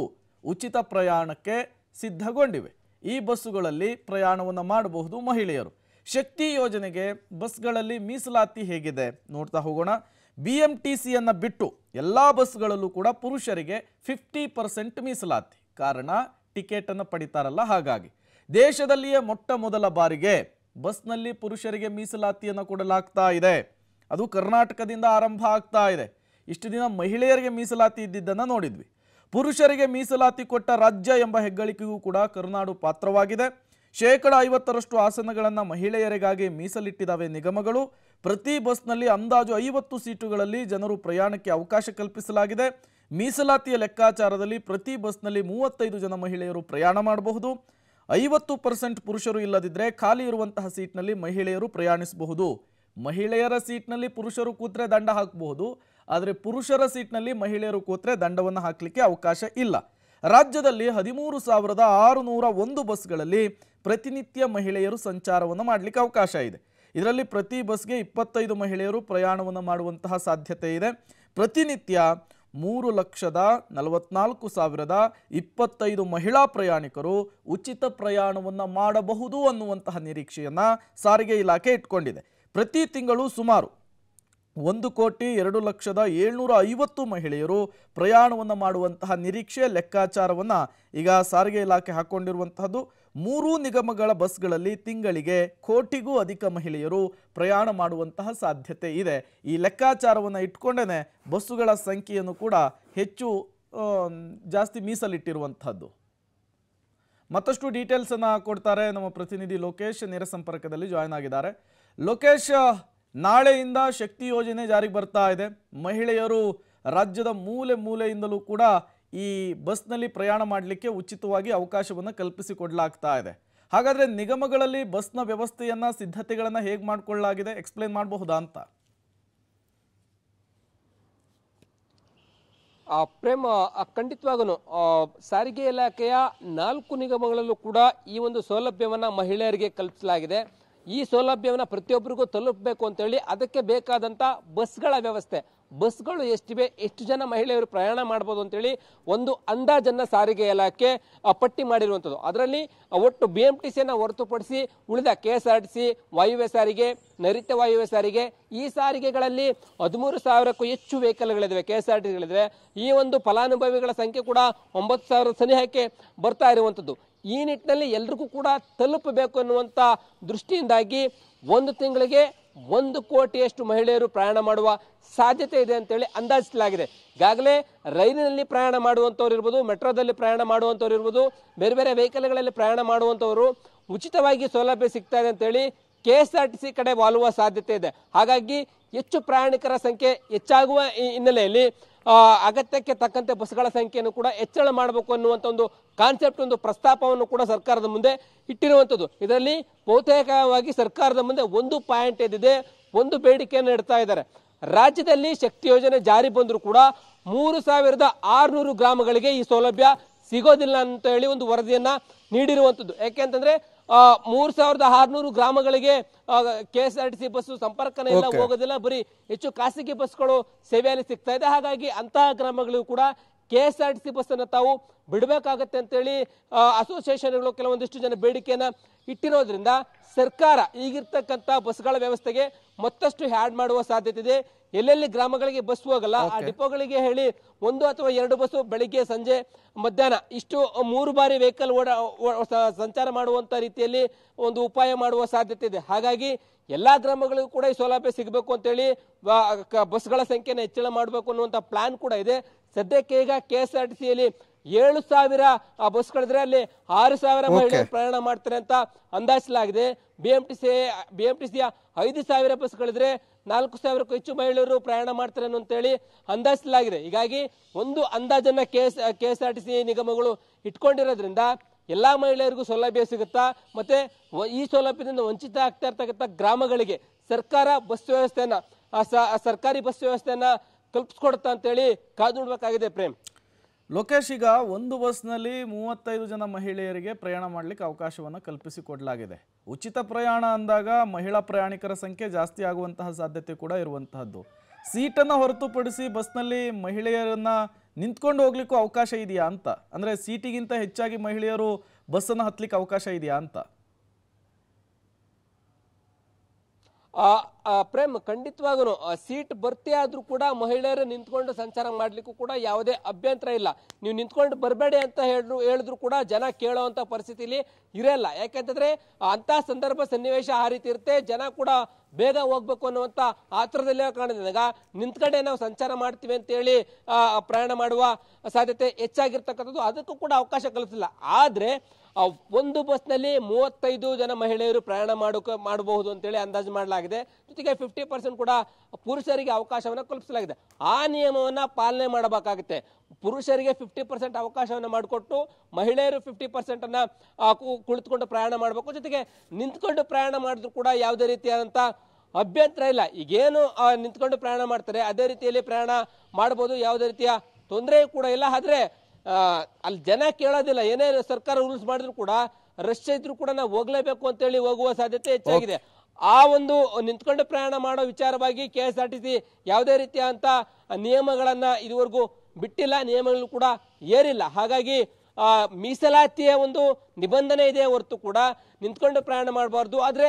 A: ಉಚಿತ ಪ್ರಯಾಣಕ್ಕೆ ಸಿದ್ಧಗೊಂಡಿವೆ ಈ ಬಸ್ಸುಗಳಲ್ಲಿ ಪ್ರಯಾಣವನ್ನು ಮಾಡಬಹುದು ಮಹಿಳೆಯರು ಶಕ್ತಿ ಯೋಜನೆಗೆ ಬಸ್ಗಳಲ್ಲಿ ಮೀಸಲಾತಿ ಹೇಗಿದೆ ನೋಡ್ತಾ ಹೋಗೋಣ ಬಿ ಎಂ ಟಿ ಸಿಯನ್ನು ಬಿಟ್ಟು ಎಲ್ಲ ಬಸ್ಗಳಲ್ಲೂ ಕೂಡ ಪುರುಷರಿಗೆ ಫಿಫ್ಟಿ ಪರ್ಸೆಂಟ್ ಮೀಸಲಾತಿ ಕಾರಣ ಟಿಕೆಟನ್ನು ಪಡಿತಾರಲ್ಲ ಹಾಗಾಗಿ ದೇಶದಲ್ಲಿಯೇ ಮೊಟ್ಟ ಮೊದಲ ಬಾರಿಗೆ ಬಸ್ನಲ್ಲಿ ಪುರುಷರಿಗೆ ಮೀಸಲಾತಿಯನ್ನು ಕೊಡಲಾಗ್ತಾ ಇದೆ ಅದು ಕರ್ನಾಟಕದಿಂದ ಆರಂಭ ಆಗ್ತಾ ಇದೆ ಇಷ್ಟು ದಿನ ಮಹಿಳೆಯರಿಗೆ ಮೀಸಲಾತಿ ಇದ್ದಿದ್ದನ್ನು ನೋಡಿದ್ವಿ ಪುರುಷರಿಗೆ ಮೀಸಲಾತಿ ಕೊಟ್ಟ ರಾಜ್ಯ ಎಂಬ ಹೆಗ್ಗಳಿಕೆಗೂ ಕೂಡ ಕರ್ನಾಡು ಪಾತ್ರವಾಗಿದೆ ಶೇಕಡ ಐವತ್ತರಷ್ಟು ಆಸನಗಳನ್ನು ಮಹಿಳೆಯರಿಗಾಗಿ ಮೀಸಲಿಟ್ಟಿದ್ದಾವೆ ನಿಗಮಗಳು ಪ್ರತಿ ಬಸ್ನಲ್ಲಿ ಅಂದಾಜು ಐವತ್ತು ಸೀಟುಗಳಲ್ಲಿ ಜನರು ಪ್ರಯಾಣಕ್ಕೆ ಅವಕಾಶ ಕಲ್ಪಿಸಲಾಗಿದೆ ಮೀಸಲಾತಿಯ ಲೆಕ್ಕಾಚಾರದಲ್ಲಿ ಪ್ರತಿ ಬಸ್ನಲ್ಲಿ ಮೂವತ್ತೈದು ಜನ ಮಹಿಳೆಯರು ಪ್ರಯಾಣ ಮಾಡಬಹುದು ಐವತ್ತು ಪರ್ಸೆಂಟ್ ಪುರುಷರು ಇಲ್ಲದಿದ್ದರೆ ಖಾಲಿ ಇರುವಂತಹ ಸೀಟ್ನಲ್ಲಿ ಮಹಿಳೆಯರು ಪ್ರಯಾಣಿಸಬಹುದು ಮಹಿಳೆಯರ ಸೀಟ್ನಲ್ಲಿ ಪುರುಷರು ಕೂತ್ರೆ ದಂಡ ಹಾಕಬಹುದು ಆದರೆ ಪುರುಷರ ಸೀಟ್ನಲ್ಲಿ ಮಹಿಳೆಯರು ಕೂತ್ರೆ ದಂಡವನ್ನು ಹಾಕಲಿಕ್ಕೆ ಅವಕಾಶ ಇಲ್ಲ ರಾಜ್ಯದಲ್ಲಿ ಹದಿಮೂರು ಸಾವಿರದ ಆರುನೂರ ಒಂದು ಬಸ್ಗಳಲ್ಲಿ ಪ್ರತಿನಿತ್ಯ ಮಹಿಳೆಯರು ಸಂಚಾರವನ್ನು ಮಾಡಲಿಕ್ಕೆ ಅವಕಾಶ ಇದೆ ಇದರಲ್ಲಿ ಪ್ರತಿ ಬಸ್ಗೆ ಇಪ್ಪತ್ತೈದು ಮಹಿಳೆಯರು ಪ್ರಯಾಣವನ್ನು ಮಾಡುವಂತಹ ಸಾಧ್ಯತೆ ಇದೆ ಪ್ರತಿನಿತ್ಯ ಮೂರು ಲಕ್ಷದ ನಲವತ್ನಾಲ್ಕು ಸಾವಿರದ ಇಪ್ಪತ್ತೈದು ಮಹಿಳಾ ಪ್ರಯಾಣಿಕರು ಉಚಿತ ಪ್ರಯಾಣವನ್ನು ಮಾಡಬಹುದು ಅನ್ನುವಂತಹ ನಿರೀಕ್ಷೆಯನ್ನು ಸಾರಿಗೆ ಇಲಾಖೆ ಇಟ್ಕೊಂಡಿದೆ ಪ್ರತಿ ತಿಂಗಳು ಸುಮಾರು ಒಂದು ಕೋಟಿ ಎರಡು ಲಕ್ಷದ ಏಳ್ನೂರ ಐವತ್ತು ಮಹಿಳೆಯರು ಪ್ರಯಾಣವನ್ನು ಮಾಡುವಂತಹ ನಿರೀಕ್ಷೆ ಲೆಕ್ಕಾಚಾರವನ್ನು ಈಗ ಸಾರಿಗೆ ಇಲಾಖೆ ಹಾಕೊಂಡಿರುವಂತಹದ್ದು ಮೂರೂ ನಿಗಮಗಳ ಬಸ್ಗಳಲ್ಲಿ ತಿಂಗಳಿಗೆ ಕೋಟಿಗೂ ಅಧಿಕ ಮಹಿಳೆಯರು ಪ್ರಯಾಣ ಮಾಡುವಂತಹ ಸಾಧ್ಯತೆ ಇದೆ ಈ ಲೆಕ್ಕಾಚಾರವನ್ನು ಇಟ್ಕೊಂಡೇ ಬಸ್ಸುಗಳ ಸಂಖ್ಯೆಯನ್ನು ಕೂಡ ಹೆಚ್ಚು ಜಾಸ್ತಿ ಮೀಸಲಿಟ್ಟಿರುವಂತಹದ್ದು ಮತ್ತಷ್ಟು ಡೀಟೇಲ್ಸನ್ನು ಕೊಡ್ತಾರೆ ನಮ್ಮ ಪ್ರತಿನಿಧಿ ಲೋಕೇಶ್ ನೇರ ಸಂಪರ್ಕದಲ್ಲಿ ಜಾಯ್ನ್ ಆಗಿದ್ದಾರೆ ಲೋಕೇಶ್ ನಾಳೆಯಿಂದ ಶಕ್ತಿ ಯೋಜನೆ ಜಾರಿಗೆ ಬರ್ತಾ ಇದೆ ಮಹಿಳೆಯರು ರಾಜ್ಯದ ಮೂಲೆ ಮೂಲೆಯಿಂದಲೂ ಕೂಡ ಈ ಬಸ್ನಲ್ಲಿ ಪ್ರಯಾಣ ಮಾಡಲಿಕ್ಕೆ ಉಚಿತವಾಗಿ ಅವಕಾಶವನ್ನು ಕಲ್ಪಿಸಿಕೊಡ್ಲಾಗ್ತಾ ಇದೆ ಹಾಗಾದರೆ ನಿಗಮಗಳಲ್ಲಿ ಬಸ್ನ ವ್ಯವಸ್ಥೆಯನ್ನು ಸಿದ್ಧತೆಗಳನ್ನು ಹೇಗೆ ಮಾಡಿಕೊಳ್ಳಲಾಗಿದೆ ಎಕ್ಸ್ಪ್ಲೇನ್ ಮಾಡಬಹುದಾ ಅಂತ
B: ಪ್ರೇಮ ಖಂಡಿತವಾಗೂ ಸಾರಿಗೆ ಇಲಾಖೆಯ ನಾಲ್ಕು ನಿಗಮಗಳಲ್ಲೂ ಕೂಡ ಈ ಒಂದು ಸೌಲಭ್ಯವನ್ನು ಮಹಿಳೆಯರಿಗೆ ಕಲ್ಪಿಸಲಾಗಿದೆ ಈ ಸೌಲಭ್ಯವನ್ನು ಪ್ರತಿಯೊಬ್ಬರಿಗೂ ತಲುಪಬೇಕು ಅಂತೇಳಿ ಅದಕ್ಕೆ ಬೇಕಾದಂಥ ಬಸ್ಗಳ ವ್ಯವಸ್ಥೆ ಬಸ್ಗಳು ಎಷ್ಟಿವೆ ಎಷ್ಟು ಜನ ಮಹಿಳೆಯರು ಪ್ರಯಾಣ ಮಾಡ್ಬೋದು ಅಂತೇಳಿ ಒಂದು ಅಂದಾಜನ್ನು ಸಾರಿಗೆ ಇಲಾಖೆ ಪಟ್ಟಿ ಮಾಡಿರುವಂಥದ್ದು ಅದರಲ್ಲಿ ಒಟ್ಟು ಬಿ ಎಂ ಟಿ ಸಿಯನ್ನು ಹೊರತುಪಡಿಸಿ ಉಳಿದ K S R T C ವಾಯುವ್ಯ ಸಾರಿಗೆ ನೈಋತ್ಯ ವಾಯುವ್ಯ ಸಾರಿಗೆ ಈ ಸಾರಿಗೆಗಳಲ್ಲಿ ಹದಿಮೂರು ಸಾವಿರಕ್ಕೂ ಹೆಚ್ಚು ವೆಹಿಕಲ್ಗಳಿದ್ದಾವೆ ಕೆ ಎಸ್ ಆರ್ ಟಿ ಸಿಗಳಿದ್ದಾವೆ ಈ ಒಂದು ಫಲಾನುಭವಿಗಳ ಸಂಖ್ಯೆ ಕೂಡ ಒಂಬತ್ತು ಸಾವಿರ ಸನಿಹಕ್ಕೆ ಬರ್ತಾ ಇರುವಂಥದ್ದು ಈ ನಿಟ್ಟಿನಲ್ಲಿ ಎಲ್ರಿಗೂ ಕೂಡ ತಲುಪಬೇಕು ಅನ್ನುವಂಥ ದೃಷ್ಟಿಯಿಂದಾಗಿ ಒಂದು ತಿಂಗಳಿಗೆ ಒಂದು ಕೋಟಿಯಷ್ಟು ಮಹಿಳೆಯರು ಪ್ರಯಾಣ ಮಾಡುವ ಸಾಧ್ಯತೆ ಇದೆ ಅಂತೇಳಿ ಅಂದಾಜಿಸಲಾಗಿದೆ ಈಗಾಗಲೇ ರೈಲಿನಲ್ಲಿ ಪ್ರಯಾಣ ಮಾಡುವಂಥವ್ರು ಇರ್ಬೋದು ಮೆಟ್ರೋದಲ್ಲಿ ಪ್ರಯಾಣ ಮಾಡುವಂಥವ್ರು ಇರ್ಬೋದು ಬೇರೆ ಬೇರೆ ವೆಹಿಕಲ್ಗಳಲ್ಲಿ ಪ್ರಯಾಣ ಮಾಡುವಂಥವರು ಉಚಿತವಾಗಿ ಸೌಲಭ್ಯ ಸಿಗ್ತಾ ಇದೆ ಅಂತೇಳಿ K S R T C ಕಡೆ ವಾಲುವ ಸಾಧ್ಯತೆ ಇದೆ ಹಾಗಾಗಿ ಹೆಚ್ಚು ಪ್ರಯಾಣಿಕರ ಸಂಖ್ಯೆ ಹೆಚ್ಚಾಗುವ ಈ ಹಿನ್ನೆಲೆಯಲ್ಲಿ ಅಗತ್ಯಕ್ಕೆ ತಕ್ಕಂತೆ ಬಸ್ಗಳ ಸಂಖ್ಯೆಯನ್ನು ಕೂಡ ಹೆಚ್ಚಳ ಮಾಡಬೇಕು ಅನ್ನುವಂಥ ಒಂದು ಕಾನ್ಸೆಪ್ಟ್ ಒಂದು ಪ್ರಸ್ತಾಪವನ್ನು ಕೂಡ ಸರ್ಕಾರದ ಮುಂದೆ ಇಟ್ಟಿರುವಂಥದ್ದು ಇದರಲ್ಲಿ ಬಹುತೇಕವಾಗಿ ಸರ್ಕಾರದ ಮುಂದೆ ಒಂದು ಪಾಯಿಂಟ್ ಎದ್ದಿದೆ ಒಂದು ಬೇಡಿಕೆಯನ್ನು ಇಡ್ತಾ ಇದ್ದಾರೆ ರಾಜ್ಯದಲ್ಲಿ ಶಕ್ತಿ ಯೋಜನೆ ಜಾರಿ ಬಂದರೂ ಕೂಡ ಮೂರು ಸಾವಿರದ ಆರುನೂರು ಗ್ರಾಮಗಳಿಗೆ ಈ ಸೌಲಭ್ಯ ಸಿಗೋದಿಲ್ಲ ಅಂತ ಹೇಳಿ ಒಂದು ವರದಿಯನ್ನು ನೀಡಿರುವಂಥದ್ದು ಯಾಕೆ ಅಂತಂದರೆ ಮೂರು ಸಾವಿರದ ಆರ್ನೂರು ಗ್ರಾಮಗಳಿಗೆ K S R T C bus ಸಂಪರ್ಕನೇ ಇಲ್ಲ ಹೋಗೋದಿಲ್ಲ ಬರೀ ಹೆಚ್ಚು ಖಾಸಗಿ ಬಸ್ಗಳು ಸೇವೆಯಲ್ಲಿ ಸಿಗ್ತಾ ಇದೆ ಹಾಗಾಗಿ ಅಂತಹ ಗ್ರಾಮಗಳಿಗೂ ಕೂಡ K S R T C ಬಸ್ಸನ್ನು ತಾವು ಬಿಡಬೇಕಾಗತ್ತೆ ಅಂತೇಳಿ ಅಸೋಸಿಯೇಷನ್ಗಳು ಕೆಲವೊಂದಿಷ್ಟು ಜನ ಬೇಡಿಕೆಯನ್ನು ಇಟ್ಟಿರೋದ್ರಿಂದ ಸರ್ಕಾರ ಈಗಿರ್ತಕ್ಕಂಥ ಬಸ್ಗಳ ವ್ಯವಸ್ಥೆಗೆ ಮತ್ತಷ್ಟು ಹ್ಯಾಡ್ ಮಾಡುವ ಸಾಧ್ಯತೆ ಇದೆ ಎಲ್ಲೆಲ್ಲಿ ಗ್ರಾಮಗಳಿಗೆ ಬಸ್ ಹೋಗಲ್ಲ ಆ ಡಿಪೋಗಳಿಗೆ ಹೇಳಿ ಒಂದು ಅಥವಾ ಎರಡು ಬಸ್ಸು ಬೆಳಿಗ್ಗೆ ಸಂಜೆ ಮಧ್ಯಾಹ್ನ ಇಷ್ಟು ಮೂರು ಬಾರಿ ವೆಹಿಕಲ್ ಓಡ ಸಂಚಾರ ಮಾಡುವಂತ ರೀತಿಯಲ್ಲಿ ಒಂದು ಉಪಾಯ ಮಾಡುವ ಸಾಧ್ಯತೆ ಇದೆ ಹಾಗಾಗಿ ಎಲ್ಲಾ ಗ್ರಾಮಗಳಿಗೂ ಕೂಡ ಈ ಸೌಲಭ್ಯ ಸಿಗಬೇಕು ಅಂತೇಳಿ ಬಸ್ಗಳ ಸಂಖ್ಯೆನ ಹೆಚ್ಚಳ ಮಾಡಬೇಕು ಅನ್ನುವಂಥ ಪ್ಲಾನ್ ಕೂಡ ಇದೆ ಸದ್ಯಕ್ಕೆ ಈಗ ಕೆ ಎಸ್ ಆರ್ ಟಿ ಸಿಯಲ್ಲಿ ಏಳು ಸಾವಿರ ಬಸ್ಗಳಿದ್ರೆ ಅಲ್ಲಿ ಆರು ಸಾವಿರ ಮಹಿಳೆಯರು ಪ್ರಯಾಣ ಮಾಡ್ತಾರೆ ಅಂತ ಅಂದಾಜಿಸಲಾಗಿದೆ B M T C B M T ಸಿಯ ಐದು ಸಾವಿರ ಬಸ್ಗಳಿದ್ರೆ ನಾಲ್ಕು ಸಾವಿರಕ್ಕೂ ಹೆಚ್ಚು ಮಹಿಳೆಯರು ಪ್ರಯಾಣ ಮಾಡ್ತಾರೆ ಅಂತೇಳಿ ಅಂದಾಜಿಸಲಾಗಿದೆ ಹೀಗಾಗಿ ಒಂದು ಅಂದಾಜನ್ನು K S K S R T C ನಿಗಮಗಳು ಇಟ್ಕೊಂಡಿರೋದ್ರಿಂದ ಎಲ್ಲ ಮಹಿಳೆಯರಿಗೂ ಸೌಲಭ್ಯ ಸಿಗುತ್ತಾ ಮತ್ತೆ ಈ ಸೌಲಭ್ಯದಿಂದ ವಂಚಿತ ಆಗ್ತಾ ಇರ್ತಕ್ಕಂಥ ಗ್ರಾಮಗಳಿಗೆ ಸರ್ಕಾರ ಬಸ್ ವ್ಯವಸ್ಥೆಯನ್ನು ಸರ್ಕಾರಿ ಬಸ್ ವ್ಯವಸ್ಥೆಯನ್ನು ಕಲ್ಪಿಸ್ಕೊಡುತ್ತಾ ಅಂತೇಳಿ ಕಾದು ನೋಡಬೇಕಾಗಿದೆ
A: ಪ್ರೇಮ್ ಲೋಕೇಶ್ ಈಗ ಒಂದು ಬಸ್ನಲ್ಲಿ ಮೂವತ್ತೈದು ಜನ ಮಹಿಳೆಯರಿಗೆ ಪ್ರಯಾಣ ಮಾಡಲಿಕ್ಕೆ ಅವಕಾಶವನ್ನು ಕಲ್ಪಿಸಿಕೊಡಲಾಗಿದೆ ಉಚಿತ ಪ್ರಯಾಣ ಅಂದಾಗ ಮಹಿಳಾ ಪ್ರಯಾಣಿಕರ ಸಂಖ್ಯೆ ಜಾಸ್ತಿ ಆಗುವಂತಹ ಸಾಧ್ಯತೆ ಕೂಡ ಇರುವಂತಹದ್ದು ಸೀಟನ್ನು ಹೊರತುಪಡಿಸಿ ಬಸ್ನಲ್ಲಿ ಮಹಿಳೆಯರನ್ನ ನಿಂತ್ಕೊಂಡು ಹೋಗ್ಲಿಕ್ಕೂ ಅವಕಾಶ ಇದೆಯಾ ಅಂತ ಅಂದರೆ ಸೀಟಿಗಿಂತ ಹೆಚ್ಚಾಗಿ ಮಹಿಳೆಯರು ಬಸ್ಸನ್ನು ಹತ್ತಲಿಕ್ಕೆ ಅವಕಾಶ ಇದೆಯಾ ಅಂತ
B: ಪ್ರೇಮ್ ಖಂಡಿತವಾಗೂ ಸೀಟ್ ಬರ್ತಿ ಆದ್ರೂ ಕೂಡ ಮಹಿಳೆಯರು ನಿಂತ್ಕೊಂಡು ಸಂಚಾರ ಮಾಡ್ಲಿಕ್ಕೂ ಕೂಡ ಯಾವುದೇ ಅಭ್ಯಂತರ ಇಲ್ಲ ನೀವು ನಿಂತ್ಕೊಂಡು ಬರಬೇಡಿ ಅಂತ ಹೇಳಿದ್ರು ಹೇಳಿದ್ರು ಕೂಡ ಜನ ಕೇಳೋವಂಥ ಪರಿಸ್ಥಿತಿಲಿ ಇರಲ್ಲ ಯಾಕೆಂತಂದ್ರೆ ಅಂತ ಸಂದರ್ಭ ಸನ್ನಿವೇಶ ಆ ರೀತಿ ಇರುತ್ತೆ ಜನ ಕೂಡ ಬೇಗ ಹೋಗ್ಬೇಕು ಅನ್ನುವಂಥ ಆತುರದಲ್ಲೇ ಕಾಣದಾಗ ನಿಂತ್ಕಡೆ ನಾವು ಸಂಚಾರ ಮಾಡ್ತೀವಿ ಅಂತೇಳಿ ಪ್ರಯಾಣ ಮಾಡುವ ಸಾಧ್ಯತೆ ಹೆಚ್ಚಾಗಿರ್ತಕ್ಕಂಥದ್ದು ಅದಕ್ಕೂ ಕೂಡ ಅವಕಾಶ ಕಲ್ಪಿಸಿಲ್ಲ ಆದರೆ ಒಂದು ಬಸ್ನಲ್ಲಿ ಮೂವತ್ತೈದು ಜನ ಮಹಿಳೆಯರು ಪ್ರಯಾಣ ಮಾಡೋಕೆ ಮಾಡಬಹುದು ಅಂತೇಳಿ ಅಂದಾಜು ಮಾಡಲಾಗಿದೆ ಕುಸ್ತಿಗೆ ಫಿಫ್ಟಿ ಪರ್ಸೆಂಟ್ ಕೂಡ ಪುರುಷರಿಗೆ ಅವಕಾಶವನ್ನು ಕಲ್ಪಿಸಲಾಗಿದೆ ಆ ನಿಯಮವನ್ನು ಪಾಲನೆ ಮಾಡಬೇಕಾಗುತ್ತೆ ಪುರುಷರಿಗೆ ಫಿಫ್ಟಿ ಪರ್ಸೆಂಟ್ ಅವಕಾಶವನ್ನು ಮಾಡಿಕೊಟ್ಟು ಮಹಿಳೆಯರು ಫಿಫ್ಟಿ ಪರ್ಸೆಂಟನ್ನು ಕುಳಿತುಕೊಂಡು ಪ್ರಯಾಣ ಮಾಡಬೇಕು ಜೊತೆಗೆ ನಿಂತ್ಕೊಂಡು ಪ್ರಯಾಣ ಮಾಡಿದ್ರು ಕೂಡ ಯಾವುದೇ ರೀತಿಯಾದಂಥ ಅಭ್ಯಂತರ ಇಲ್ಲ ಈಗೇನು ನಿಂತ್ಕೊಂಡು ಪ್ರಯಾಣ ಮಾಡ್ತಾರೆ ಅದೇ ರೀತಿಯಲ್ಲಿ ಪ್ರಯಾಣ ಮಾಡ್ಬೋದು ಯಾವುದೇ ರೀತಿಯ ತೊಂದರೆ ಕೂಡ ಇಲ್ಲ ಆದರೆ ಅಲ್ಲಿ ಜನ ಕೇಳೋದಿಲ್ಲ ಏನೇ ಸರ್ಕಾರ ರೂಲ್ಸ್ ಮಾಡಿದ್ರು ಕೂಡ ರಶ್ ಇದ್ರು ಕೂಡ ನಾವು ಹೋಗ್ಲೇಬೇಕು ಅಂತೇಳಿ ಹೋಗುವ ಸಾಧ್ಯತೆ ಹೆಚ್ಚಾಗಿದೆ ಆ ಒಂದು ನಿಂತ್ಕೊಂಡು ಪ್ರಯಾಣ ಮಾಡೋ ವಿಚಾರವಾಗಿ K S R T C ಯಾವುದೇ ರೀತಿಯಾದಂಥ ನಿಯಮಗಳನ್ನು ಇದುವರೆಗೂ ಬಿಟ್ಟಿಲ್ಲ ನಿಯಮಗಳು ಕೂಡ ಏರಿಲ್ಲ ಹಾಗಾಗಿ ಮೀಸಲಾತಿಯ ಒಂದು ನಿಬಂಧನೆ ಇದೆ ಹೊರತು ಕೂಡ ನಿಂತ್ಕೊಂಡು ಪ್ರಯಾಣ ಮಾಡಬಾರ್ದು ಆದರೆ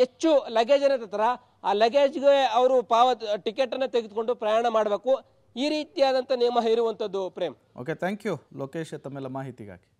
B: ಹೆಚ್ಚು ಲಗೇಜ್ ಹತ್ರ ಆ ಲಗೇಜ್ಗೆ ಅವರು ಪಾವ ಟಿಕೆಟನ್ನು ತೆಗೆದುಕೊಂಡು ಪ್ರಯಾಣ ಮಾಡಬೇಕು ಈ ರೀತಿಯಾದಂಥ ನಿಯಮ ಹೇರುವಂಥದ್ದು Prem
A: okay thank you Lokesh ತಮ್ಮೆಲ್ಲ ಮಾಹಿತಿಗಾಗಿ